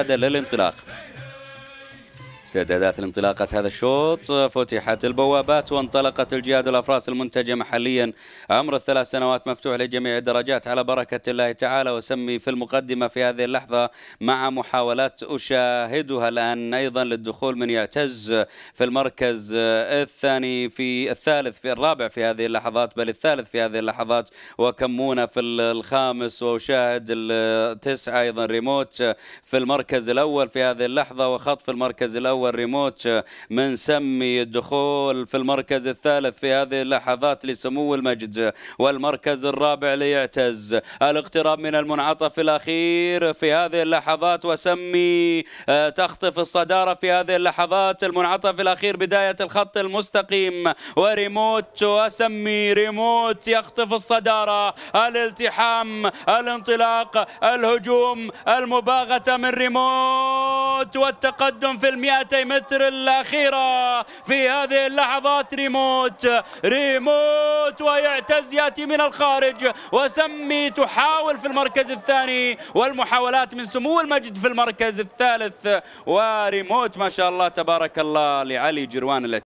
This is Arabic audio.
هذا للانطلاق استعدادات لانطلاقة هذا الشوط فتحت البوابات وانطلقت الجهاد الأفراس المنتجة محليا عمر الثلاث سنوات مفتوح لجميع الدرجات على بركة الله تعالى وسمي في المقدمة في هذه اللحظة مع محاولات أشاهدها الآن أيضا للدخول من يعتز في المركز الثاني في الثالث في الرابع في هذه اللحظات بل الثالث في هذه اللحظات وكمونة في الخامس وأشاهد التسعة أيضا ريموت في المركز الأول في هذه اللحظة وخط في المركز الأول والريموت آه، سمي الدخول في المركز الثالث في هذه اللحظات لسمو المجد والمركز الرابع ليعتز الاقتراب من المنعطف الأخير في هذه اللحظات وسمي آه، تخطف الصدارة في هذه اللحظات المنعطف الأخير بداية الخط المستقيم وريموت وسمي ريموت يخطف الصدارة الالتحام الانطلاق الهجوم المباغتة من ريموت التفاوت والتقدم في المئتي متر الأخيرة في هذه اللحظات ريموت ريموت ويعتز يأتي من الخارج وسمي تحاول في المركز الثاني والمحاولات من سمو المجد في المركز الثالث وريموت ما شاء الله تبارك الله لعلي جروان التي